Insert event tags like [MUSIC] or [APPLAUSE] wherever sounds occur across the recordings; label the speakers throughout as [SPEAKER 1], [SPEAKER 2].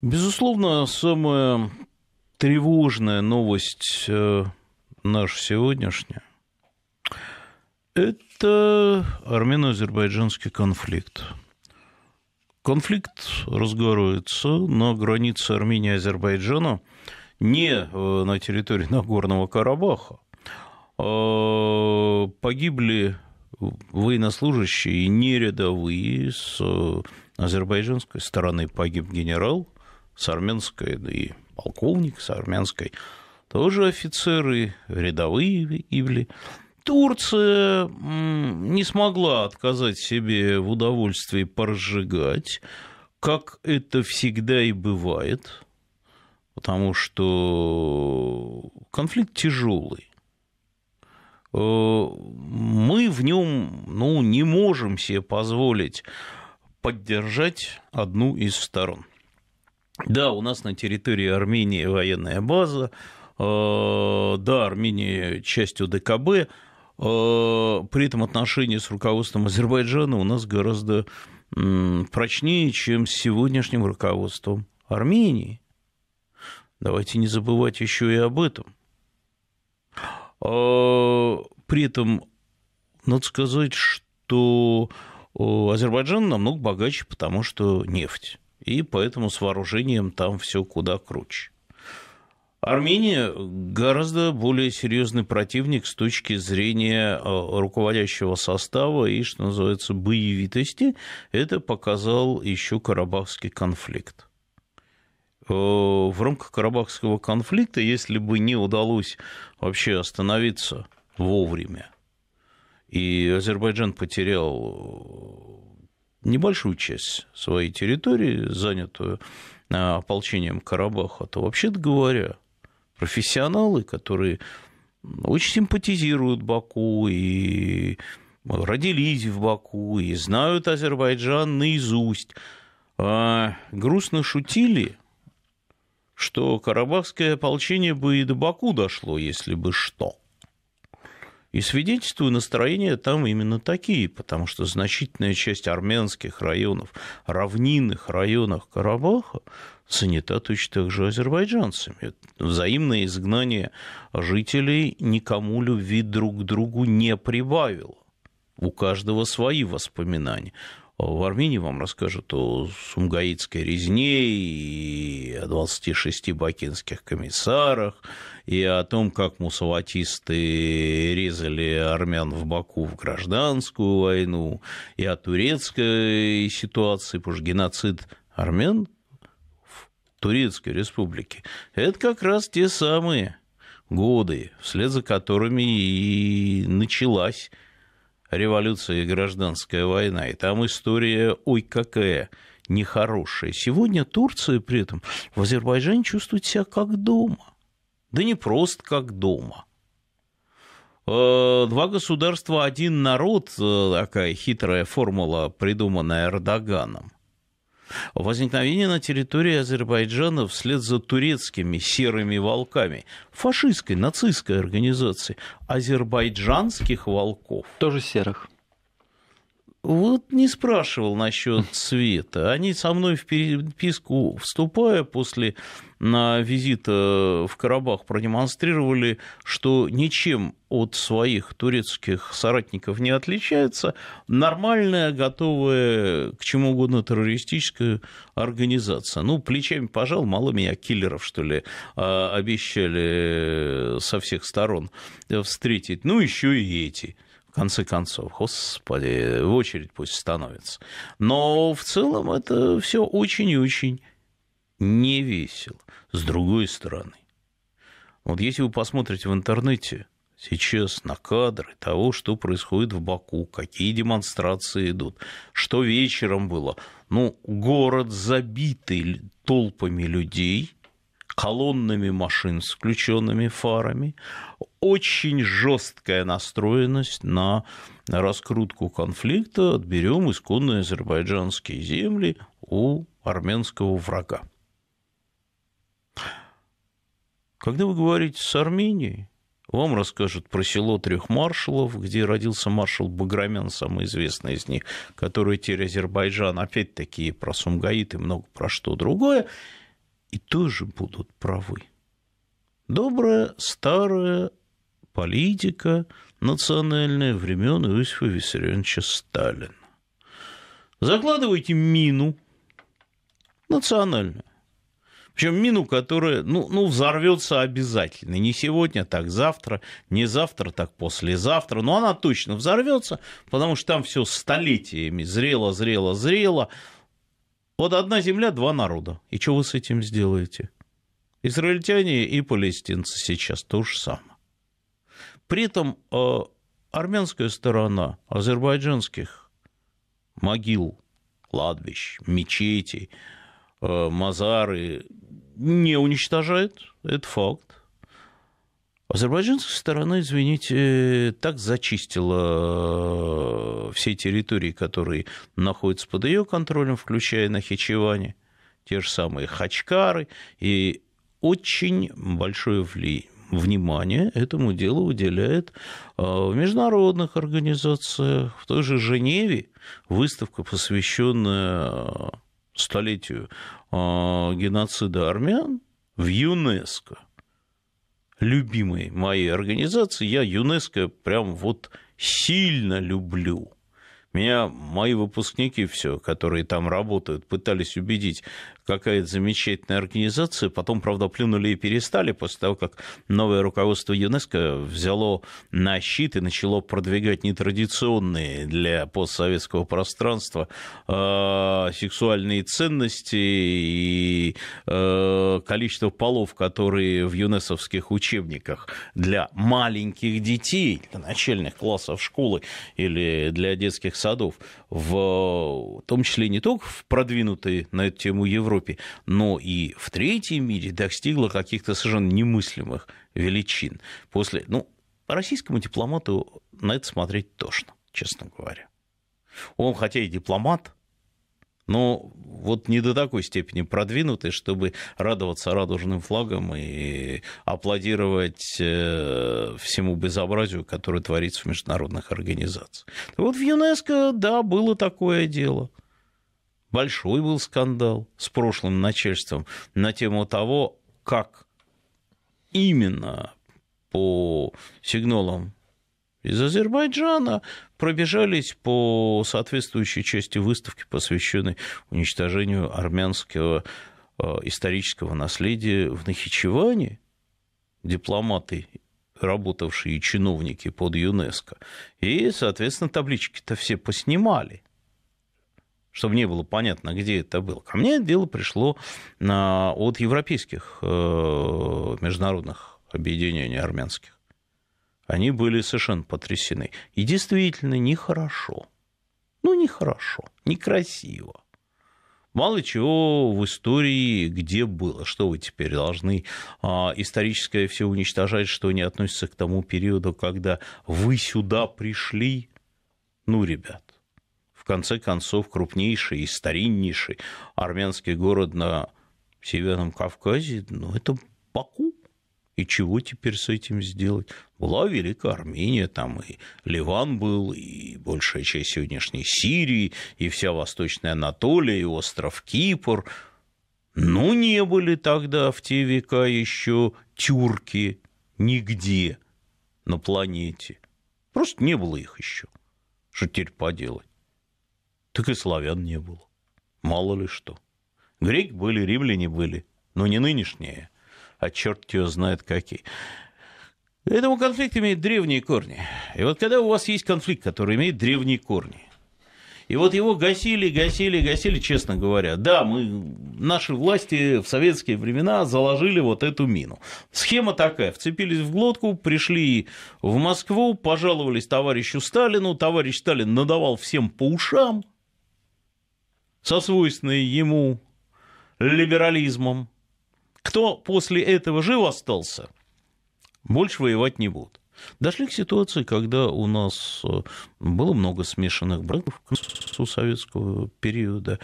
[SPEAKER 1] Безусловно, самая тревожная новость э, наша сегодняшняя – это армяно-азербайджанский конфликт. Конфликт разгорается на границе Армении и Азербайджана не э, на территории Нагорного Карабаха. Э, погибли военнослужащие не рядовые, с азербайджанской стороны погиб генерал – с армянской, да и полковник с армянской, тоже офицеры, рядовые или Турция не смогла отказать себе в удовольствии поржигать, как это всегда и бывает, потому что конфликт тяжелый. Э, мы в нем ну, не можем себе позволить поддержать одну из сторон. Да, у нас на территории Армении военная база, э, да, Армения частью ДКБ, э, при этом отношения с руководством Азербайджана у нас гораздо прочнее, чем с сегодняшним руководством Армении. Давайте не забывать еще и об этом. Э, при этом надо сказать, что Азербайджан намного богаче, потому что нефть и поэтому с вооружением там все куда круче. Армения гораздо более серьезный противник с точки зрения э, руководящего состава и, что называется, боевитости. Это показал еще Карабахский конфликт. Э, в рамках Карабахского конфликта, если бы не удалось вообще остановиться вовремя, и Азербайджан потерял э, небольшую часть своей территории, занятую а, ополчением Карабаха, то, вообще-то говоря, профессионалы, которые очень симпатизируют Баку и родились в Баку и знают Азербайджан наизусть, а, грустно шутили, что карабахское ополчение бы и до Баку дошло, если бы что – и свидетельствую, настроения там именно такие, потому что значительная часть армянских районов, равнинных районов Карабаха занята точно так же азербайджанцами. взаимное изгнание жителей никому любви друг к другу не прибавило. У каждого свои воспоминания. В Армении вам расскажут о сумгаитской резне и о 26 бакинских комиссарах, и о том, как мусаватисты резали армян в Баку в гражданскую войну, и о турецкой ситуации, потому что геноцид армян в Турецкой республике – это как раз те самые годы, вслед за которыми и началась революция и гражданская война, и там история ой какая нехорошая. Сегодня Турция при этом в Азербайджане чувствует себя как дома. Да не просто как дома. Э, два государства, один народ, э, такая хитрая формула, придуманная Эрдоганом. Возникновение на территории Азербайджана вслед за турецкими серыми волками, фашистской, нацистской организации, азербайджанских волков. Тоже серых. Вот не спрашивал насчет цвета. [LAUGHS] Они со мной в переписку, вступая после на визит э, в Карабах продемонстрировали, что ничем от своих турецких соратников не отличается, нормальная, готовая к чему угодно террористическая организация. Ну, плечами пожал, мало меня киллеров, что ли, а, обещали э, со всех сторон встретить. Ну, еще и эти конце концов, господи, в очередь пусть становится. Но в целом это все очень и очень не весело. С другой стороны, вот если вы посмотрите в интернете сейчас на кадры того, что происходит в Баку, какие демонстрации идут, что вечером было, ну, город забитый толпами людей, колоннами машин с включенными фарами, очень жесткая настроенность на раскрутку конфликта, отберем исконные азербайджанские земли у армянского врага. Когда вы говорите с Арменией, вам расскажут про село трех маршалов, где родился маршал Баграмян, самый известный из них, который теперь Азербайджан, опять-таки про Сумгаит и много про что другое, и тоже будут правы. Добрая старая политика национальная времен Иосифа Виссарионовича Сталина. Закладывайте мину национальную. Причем мину, которая, ну, ну, взорвется обязательно. Не сегодня, так завтра, не завтра, так послезавтра. Но она точно взорвется, потому что там все столетиями зрело, зрело, зрело. Вот одна земля, два народа. И что вы с этим сделаете? Израильтяне и палестинцы сейчас то же самое. При этом э, армянская сторона азербайджанских могил, кладбищ, мечетей – Э, Мазары не уничтожает, это факт. Азербайджанская сторона, извините, так зачистила э, все территории, которые находятся под ее контролем, включая Нахичевани, те же самые Хачкары, и очень большое влияние внимание этому делу уделяет э, в международных организациях. В той же Женеве выставка, посвященная столетию а, геноцида армян в ЮНЕСКО, любимой моей организации, я ЮНЕСКО прям вот сильно люблю. Меня мои выпускники все, которые там работают, пытались убедить, какая-то замечательная организация. Потом, правда, плюнули и перестали после того, как новое руководство ЮНЕСКО взяло на щит и начало продвигать нетрадиционные для постсоветского пространства э, сексуальные ценности и э, количество полов, которые в юнесовских учебниках для маленьких детей, для начальных классов школы или для детских садов, в, в том числе не только в продвинутые на эту тему Европе, Европе, но и в третьем мире достигла каких-то совершенно немыслимых величин. После, ну, по российскому дипломату на это смотреть тошно, честно говоря. Он, хотя и дипломат, но вот не до такой степени продвинутый, чтобы радоваться радужным флагам и аплодировать э, всему безобразию, которое творится в международных организациях. Вот в ЮНЕСКО, да, было такое дело – большой был скандал с прошлым начальством на тему того, как именно по сигналам из Азербайджана пробежались по соответствующей части выставки, посвященной уничтожению армянского э, исторического наследия в Нахичеване, дипломаты работавшие чиновники под ЮНЕСКО. И, соответственно, таблички-то все поснимали чтобы не было понятно, где это было. Ко мне дело пришло от европейских э, международных объединений армянских. Они были совершенно потрясены. И действительно, нехорошо. Ну, нехорошо, некрасиво. Мало чего в истории где было, что вы теперь должны а, историческое все уничтожать, что не относится к тому периоду, когда вы сюда пришли. Ну, ребят, конце концов, крупнейший и стариннейший армянский город на Северном Кавказе, ну, это Баку. И чего теперь с этим сделать? Была Великая Армения, там и Ливан был, и большая часть сегодняшней Сирии, и вся Восточная Анатолия, и остров Кипр. Ну, не были тогда в те века еще тюрки нигде на планете. Просто не было их еще. Что теперь поделать? так и славян не было. Мало ли что. Греки были, римляне были, но не нынешние, а черт ее знает какие. Поэтому конфликт имеет древние корни. И вот когда у вас есть конфликт, который имеет древние корни, и вот его гасили, гасили, гасили, честно говоря. Да, мы, наши власти в советские времена заложили вот эту мину. Схема такая. Вцепились в глотку, пришли в Москву, пожаловались товарищу Сталину. Товарищ Сталин надавал всем по ушам – со свойственной ему либерализмом, кто после этого жив остался, больше воевать не будут. Дошли к ситуации, когда у нас э, было много смешанных браков у советского периода,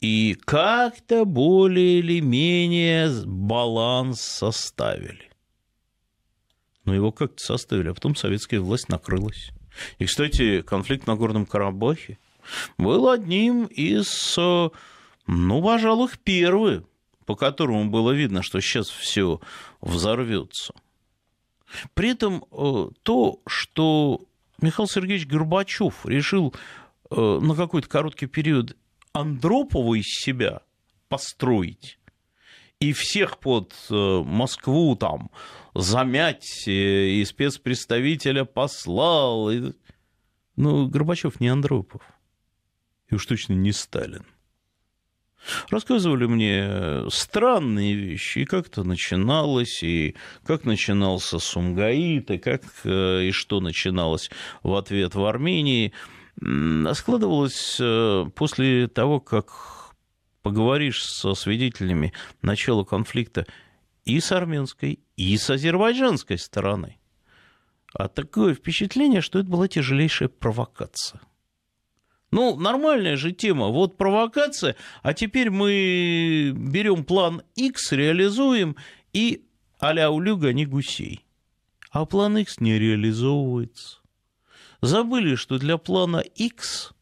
[SPEAKER 1] и как-то более или менее баланс составили. Но его как-то составили, а потом советская власть накрылась. И, кстати, конфликт на Горном Карабахе – был одним из, э, ну, пожалуй, первых, по которому было видно, что сейчас все взорвется. При этом э, то, что Михаил Сергеевич Горбачев решил э, на какой-то короткий период Андропова из себя построить и всех под Москву там замять, и спецпредставителя послал. Ну, Горбачев не Андропов и уж точно не Сталин. Рассказывали мне странные вещи, и как это начиналось, и как начинался Сумгаит, и как э, и что начиналось в ответ в Армении. А складывалось э, после того, как поговоришь со свидетелями начала конфликта и с армянской, и с азербайджанской стороны. А такое впечатление, что это была тяжелейшая провокация – ну, нормальная же тема. Вот провокация, а теперь мы берем план X, реализуем и а-ля улюга, не гусей. А план X не реализовывается. Забыли, что для плана X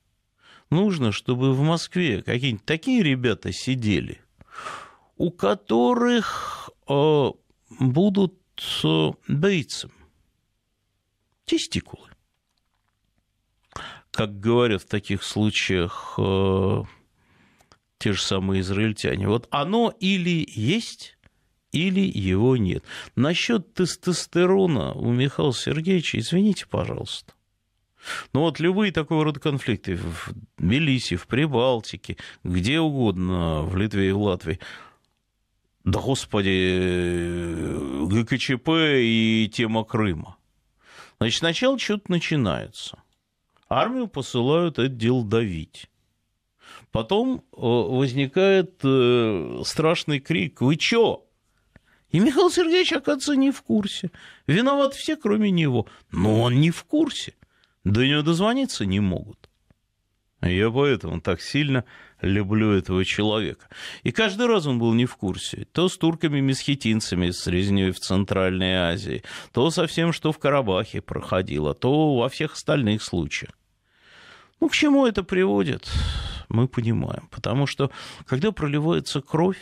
[SPEAKER 1] нужно, чтобы в Москве какие-нибудь такие ребята сидели, у которых э, будут э, бейцем тестикулы как говорят в таких случаях э, те же самые израильтяне, вот оно или есть, или его нет. Насчет тестостерона у Михаила Сергеевича, извините, пожалуйста. Но ну вот любые такого рода конфликты в Тбилиси, в Прибалтике, где угодно, в Литве и в Латвии, да господи, ГКЧП и тема Крыма. Значит, сначала что-то начинается. Армию посылают это дело давить. Потом э, возникает э, страшный крик «Вы чё?». И Михаил Сергеевич, оказывается, не в курсе. Виноваты все, кроме него. Но он не в курсе. До него дозвониться не могут. Я поэтому так сильно люблю этого человека. И каждый раз он был не в курсе. То с турками-месхетинцами с Средней в Центральной Азии, то со всем, что в Карабахе проходило, то во всех остальных случаях. Ну, к чему это приводит, мы понимаем. Потому что, когда проливается кровь,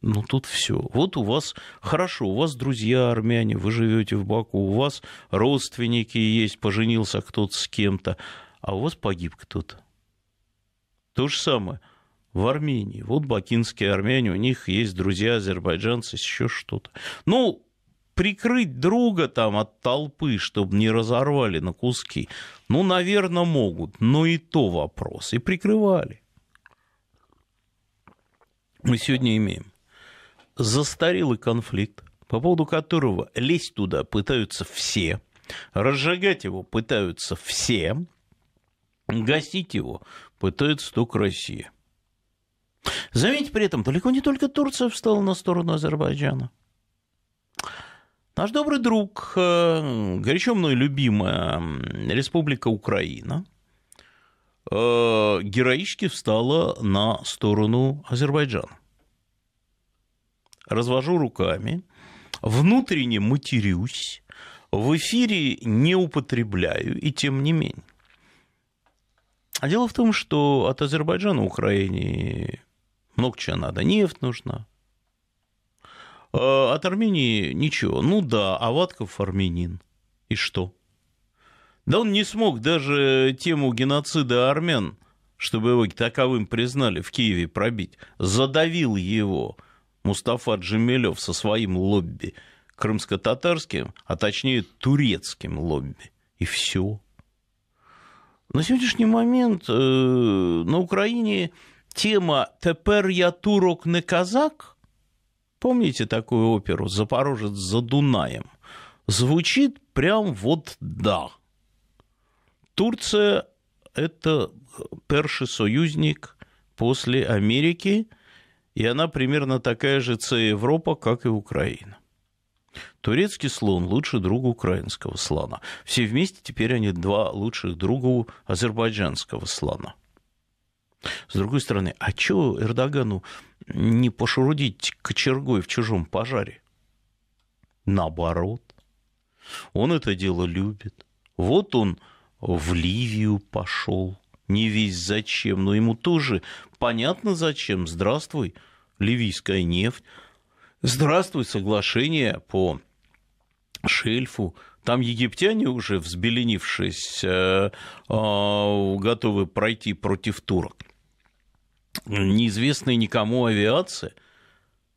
[SPEAKER 1] ну тут все. Вот у вас хорошо, у вас друзья армяне, вы живете в Баку, у вас родственники есть, поженился кто-то с кем-то, а у вас погиб кто-то. То же самое в Армении. Вот бакинские армяне, у них есть друзья азербайджанцы, еще что-то. Ну, прикрыть друга там от толпы, чтобы не разорвали на куски? Ну, наверное, могут, но и то вопрос. И прикрывали. Мы сегодня имеем застарелый конфликт, по поводу которого лезть туда пытаются все, разжигать его пытаются все, гасить его пытается только Россия. Заметьте при этом, далеко не только Турция встала на сторону Азербайджана. Наш добрый друг, э, горячо мной любимая Республика Украина, э, героически встала на сторону Азербайджана. Развожу руками, внутренне матерюсь, в эфире не употребляю, и тем не менее. А дело в том, что от Азербайджана Украине много чего надо. Нефть нужна, Э, от Армении ничего. Ну да, Аватков армянин. И что? Да он не смог даже тему геноцида армян, чтобы его таковым признали, в Киеве пробить. Задавил его Мустафа Джемелев со своим лобби крымско-татарским, а точнее турецким лобби. И все. На сегодняшний момент э, на Украине тема «Тепер я турок не казак» Помните такую оперу «Запорожец за Дунаем»? Звучит прям вот да. Турция – это перший союзник после Америки, и она примерно такая же Ц Европа, как и Украина. Турецкий слон – лучший друг украинского слона. Все вместе теперь они два лучших друга азербайджанского слона. С другой стороны, а чего Эрдогану не пошурудить кочергой в чужом пожаре? Наоборот. Он это дело любит. Вот он в Ливию пошел. Не весь зачем, но ему тоже понятно зачем. Здравствуй, ливийская нефть. Здравствуй, соглашение по шельфу. Там египтяне уже, взбеленившись, э, э, готовы пройти против турок неизвестной никому авиации.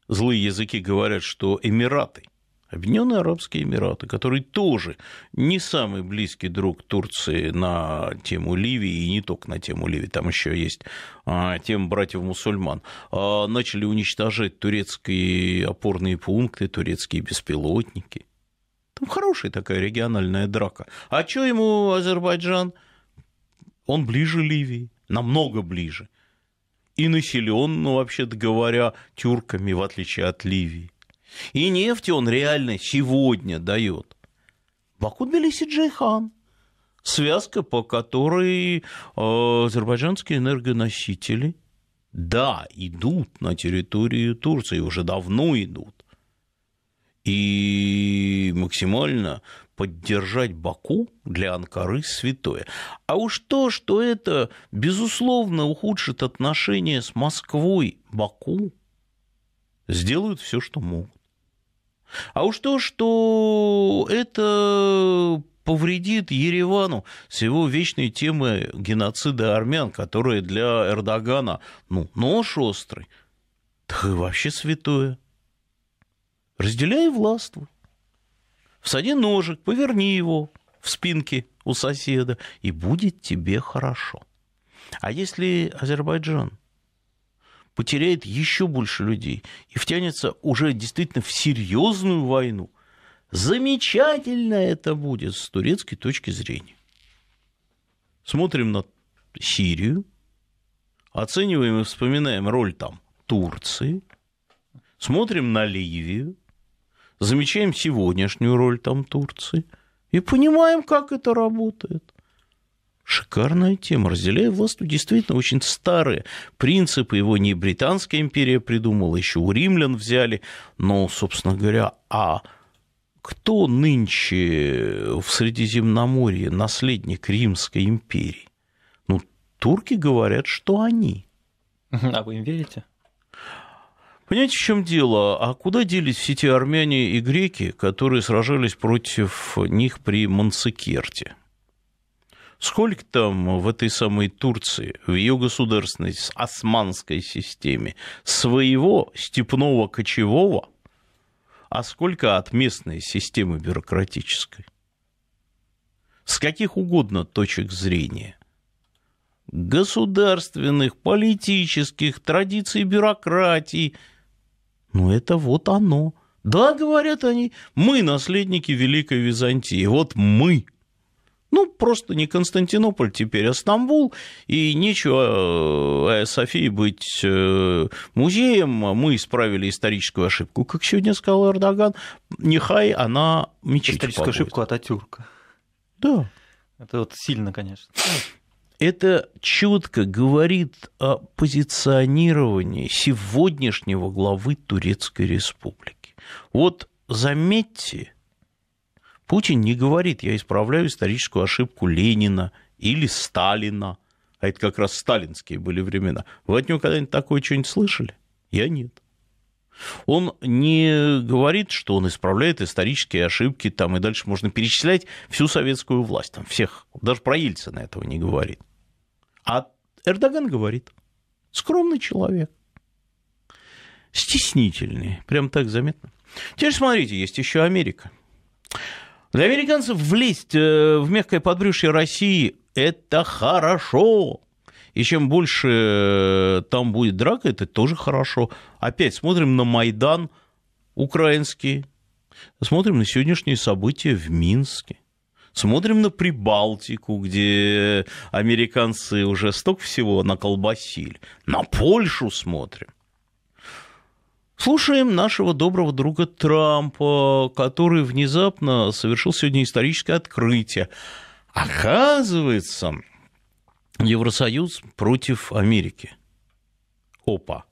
[SPEAKER 1] Злые языки говорят, что Эмираты, Объединенные Арабские Эмираты, которые тоже не самый близкий друг Турции на тему Ливии, и не только на тему Ливии, там еще есть а, тема братьев-мусульман, а, начали уничтожать турецкие опорные пункты, турецкие беспилотники. Там хорошая такая региональная драка. А что ему Азербайджан? Он ближе Ливии, намного ближе и населен, ну, вообще-то говоря, тюрками, в отличие от Ливии. И нефть он реально сегодня дает. Баку, Тбилиси, Джейхан. Связка, по которой э, азербайджанские энергоносители, да, идут на территорию Турции, уже давно идут. И максимально поддержать Баку для Анкары святое. А уж то, что это, безусловно, ухудшит отношения с Москвой, Баку, сделают все, что могут. А уж то, что это повредит Еревану с его вечной темы геноцида армян, которая для Эрдогана, ну, нож острый, да и вообще святое. Разделяй властвуй всади ножик, поверни его в спинке у соседа, и будет тебе хорошо. А если Азербайджан потеряет еще больше людей и втянется уже действительно в серьезную войну, замечательно это будет с турецкой точки зрения. Смотрим на Сирию, оцениваем и вспоминаем роль там Турции, смотрим на Ливию – замечаем сегодняшнюю роль там Турции и понимаем, как это работает. Шикарная тема. Разделяя власть, действительно очень старые принципы. Его не Британская империя придумала, еще у римлян взяли. Но, собственно говоря, а кто нынче в Средиземноморье наследник Римской империи? Ну, турки говорят, что они. А вы им верите? Понимаете, в чем дело? А куда делись все те армяне и греки, которые сражались против них при Манцикерте? Сколько там в этой самой Турции, в ее государственной, османской системе, своего степного кочевого, а сколько от местной системы бюрократической? С каких угодно точек зрения – государственных, политических, традиций бюрократии – ну это вот оно. Да, говорят они, мы наследники Великой Византии, вот мы. Ну, просто не Константинополь теперь, а Стамбул, и нечего э, э, Софии быть э, музеем, мы исправили историческую ошибку. Как сегодня сказал Эрдоган, нехай она мечеть Историческую побудет. ошибку от Атюрка. Да. Это вот сильно, конечно это четко говорит о позиционировании сегодняшнего главы Турецкой Республики. Вот заметьте, Путин не говорит, я исправляю историческую ошибку Ленина или Сталина, а это как раз сталинские были времена. Вы от него когда-нибудь такое что-нибудь слышали? Я нет. Он не говорит, что он исправляет исторические ошибки, там и дальше можно перечислять всю советскую власть, там всех, даже про Ельцина этого не говорит. А Эрдоган говорит, скромный человек, стеснительный, прям так заметно. Теперь смотрите, есть еще Америка. Для американцев влезть э, в мягкое подбрюшье России – это хорошо. И чем больше э, там будет драка, это тоже хорошо. Опять смотрим на Майдан украинский, смотрим на сегодняшние события в Минске. Смотрим на Прибалтику, где американцы уже столько всего наколбасили. На Польшу смотрим. Слушаем нашего доброго друга Трампа, который внезапно совершил сегодня историческое открытие. Оказывается, Евросоюз против Америки. Опа.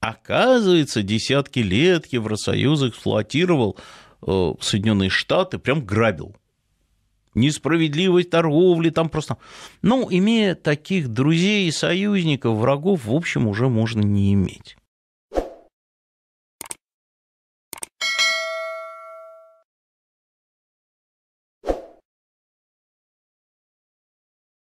[SPEAKER 1] Оказывается, десятки лет Евросоюз эксплуатировал э, Соединенные Штаты, прям грабил. Несправедливость торговли там просто... Ну, имея таких друзей и союзников, врагов, в общем, уже можно не иметь.